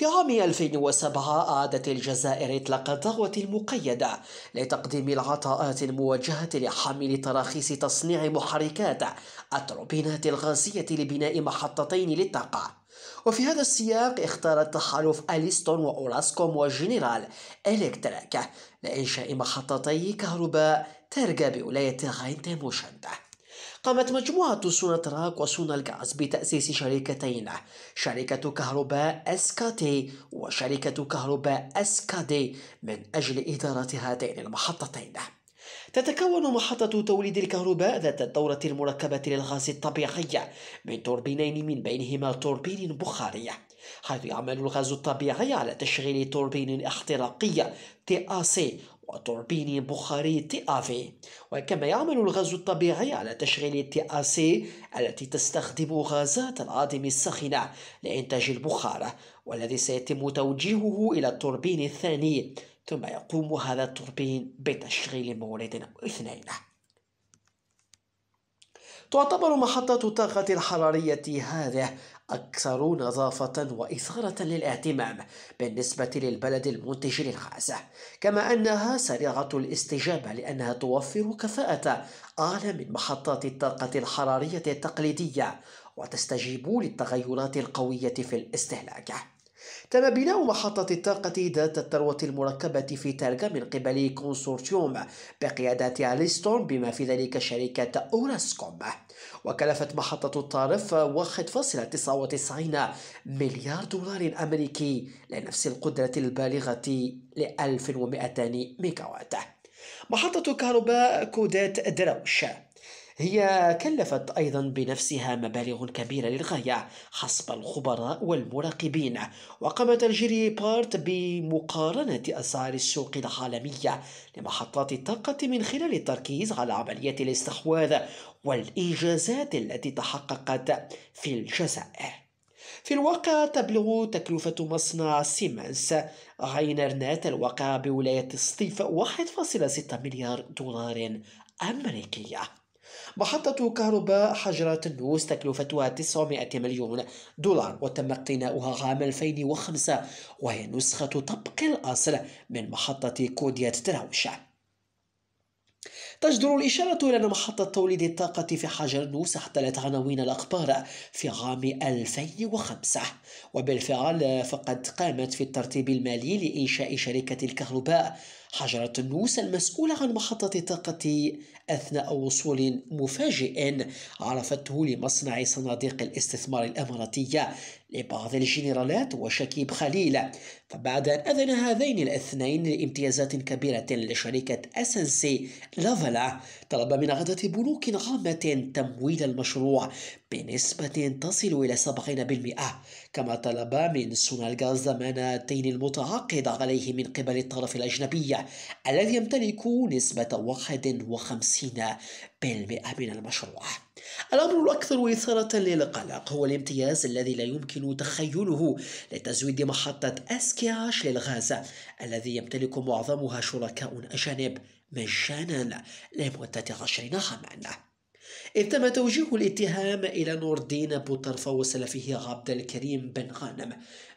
في عام 2007 أعادت الجزائر إطلاق الدعوة المقيدة لتقديم العطاءات الموجهة لحاملي تراخيص تصنيع محركات التروبينات الغازية لبناء محطتين للطاقة وفي هذا السياق اختار تحالف أليستون وأوراسكوم وجنرال إلكتريك لإنشاء محطتي كهرباء ترجى بولاية غاين تيموشنت قامت مجموعة سونا تراك وسونا الغاز بتأسيس شركتين شركة كهرباء اسكاتي وشركة كهرباء اسكادي من أجل إدارة هاتين المحطتين تتكون محطة توليد الكهرباء ذات الدورة المركبة للغاز الطبيعي من توربينين من بينهما توربين بخاري حيث يعمل الغاز الطبيعي على تشغيل توربين احتراقي تي آسي وتوربين بخاري تي آفي وكما يعمل الغاز الطبيعي على تشغيل تي سي التي تستخدم غازات العادم الساخنة لإنتاج البخار والذي سيتم توجيهه إلى التوربين الثاني ثم يقوم هذا التوربين بتشغيل مورد اثنين تعتبر محطة الطاقة الحرارية هذه أكثر نظافة وإثارة للاهتمام بالنسبة للبلد المنتج للغاز كما أنها سريعة الاستجابة لأنها توفر كفاءة أعلى من محطات الطاقة الحرارية التقليدية وتستجيب للتغيرات القوية في الاستهلاك تم بناء محطة الطاقة ذات الثروة المركبة في تالغا من قبل كونسورتيوم بقيادة أليستون بما في ذلك شركة أوراسكوم وكلفت محطة الطارف 1.99 مليار دولار أمريكي لنفس القدرة البالغة ل 1200 ميجاوات محطة كهرباء كودات دروش هي كلفت أيضا بنفسها مبالغ كبيرة للغاية حسب الخبراء والمراقبين وقامت الجيري بارت بمقارنة أسعار السوق العالمية لمحطات الطاقة من خلال التركيز على عملية الاستحواذ والإنجازات التي تحققت في الجزائر في الواقع تبلغ تكلفة مصنع سيمنس غينرنات الواقع بولاية الصيف 1.6 مليار دولار أمريكية محطة كهرباء حجرة النوس تكلفتها 900 مليون دولار وتم اقتناؤها عام 2005 وهي نسخة طبق الأصل من محطة كوديا تراوشا تجدر الإشارة إلى أن محطة توليد الطاقة في حجر نوس احتلت عناوين الأخبار في عام 2005 وبالفعل فقد قامت في الترتيب المالي لإنشاء شركة الكهرباء حجرة النوس المسؤولة عن محطة الطاقة أثناء وصول مفاجئ عرفته لمصنع صناديق الاستثمار الأماراتية لبعض الجنرالات وشكيب خليل فبعد أن أذن هذين الاثنين لامتيازات كبيرة لشركة أسنسي لافلا طلب من عدة بنوك عامة تمويل المشروع بنسبة تصل إلى 70% كما طلب من سونالغاز ضمان الدين المتعاقد عليه من قبل الطرف الأجنبي الذي يمتلك نسبة 51% من المشروع الأمر الأكثر إثارة للقلق هو الامتياز الذي لا يمكن تخيله لتزويد محطة أسكياش للغاز الذي يمتلك معظمها شركاء أجانب مجانا لمدة عشرين عاما تم توجيه الاتهام إلى نور الدين أبو طرفة وسلفه عبد الكريم بن غانم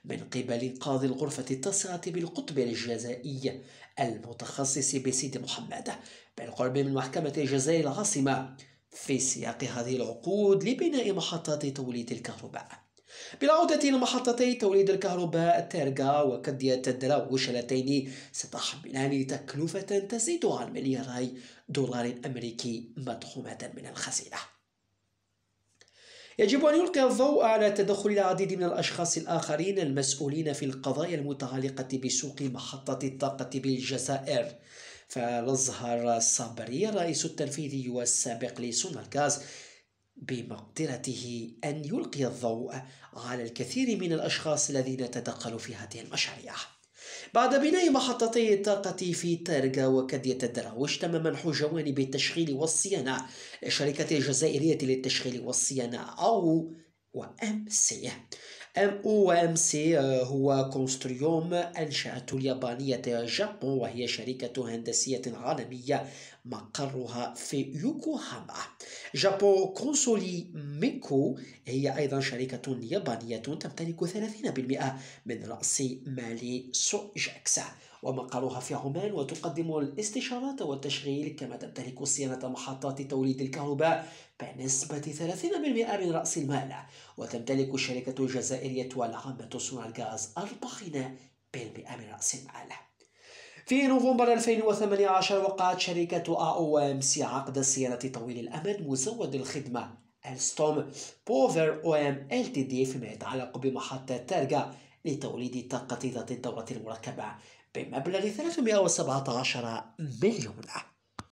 من قبل قاضي الغرفة التاسعة بالقطب الجزائي المتخصص بسيد محمد بالقرب من محكمة الجزائر العاصمة في سياق هذه العقود لبناء محطات توليد الكهرباء بالعودة إلى محطتي توليد الكهرباء التارجة وكدية الدراويش اللتين ستحملان تكلفة تزيد عن ملياري دولار أمريكي مدخومة من الخزينة يجب أن يلقي الضوء على تدخل العديد من الأشخاص الآخرين المسؤولين في القضايا المتعلقة بسوق محطة الطاقة بالجزائر فالأزهر الصبري الرئيس التنفيذي والسابق لسونالغاز بمقدرته أن يلقي الضوء على الكثير من الأشخاص الذين تدخلوا في هذه المشاريع بعد بناء محطتي الطاقة في تارغا وكدية الدراوش تم منح جوانب التشغيل والصيانة للشركة الجزائرية للتشغيل والصيانة أو وأمسية ام او ام سي هو كونستريوم انشاته اليابانيه جابون وهي شركه هندسيه عالميه مقرها في يوكوهاما جابو كونسولي ميكو هي أيضا شركة يابانية تمتلك 30% من رأس مال سوجاكس ومقرها في عمان وتقدم الاستشارات والتشغيل كما تمتلك صيانة محطات توليد الكهرباء بنسبة 30% من رأس المال وتمتلك الشركة الجزائرية العامة صنع الغاز 40% من رأس المال في نوفمبر 2018 وقعت شركة أو أم سي عقد صيانة طويل الأمد مزود الخدمة ألستوم بوفر أو أم ال تي دي فيما يتعلق بمحطة تارجا لتوليد الطاقة ذات الدورة المركبة بمبلغ طيب، 317 مليون